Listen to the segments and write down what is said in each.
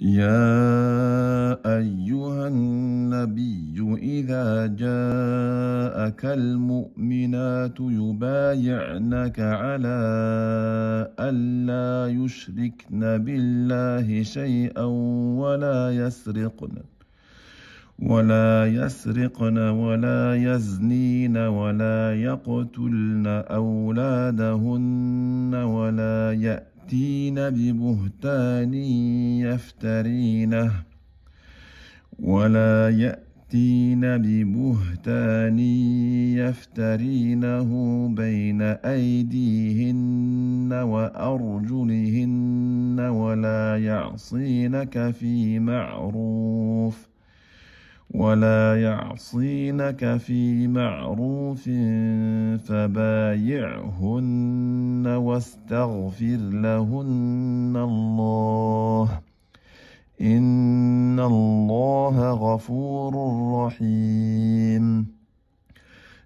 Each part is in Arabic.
يا ايها النبي اذا جاءك المؤمنات يبايعنك على الا يشركن بالله شيئا ولا يسرقن ولا يسرقن ولا يزنين ولا يقتلن أولادهن ولا يأتين ببهتان يفترينه ولا يأتين ببهتان يفترينه بين أيديهن وأرجلهن ولا يعصينك في معروف ولا يعصينك في معروف فبايعهن واستغفر لهن الله ان الله غفور رحيم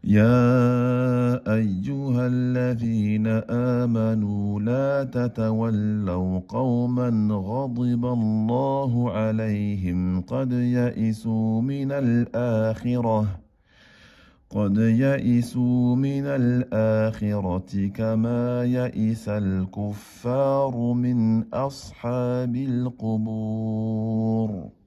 يا ايها الذين امنوا لا تتولوا قوما غضب الله عليهم قد يئسوا من الاخره قد يئسوا من الاخره كما يئس الكفار من اصحاب القبور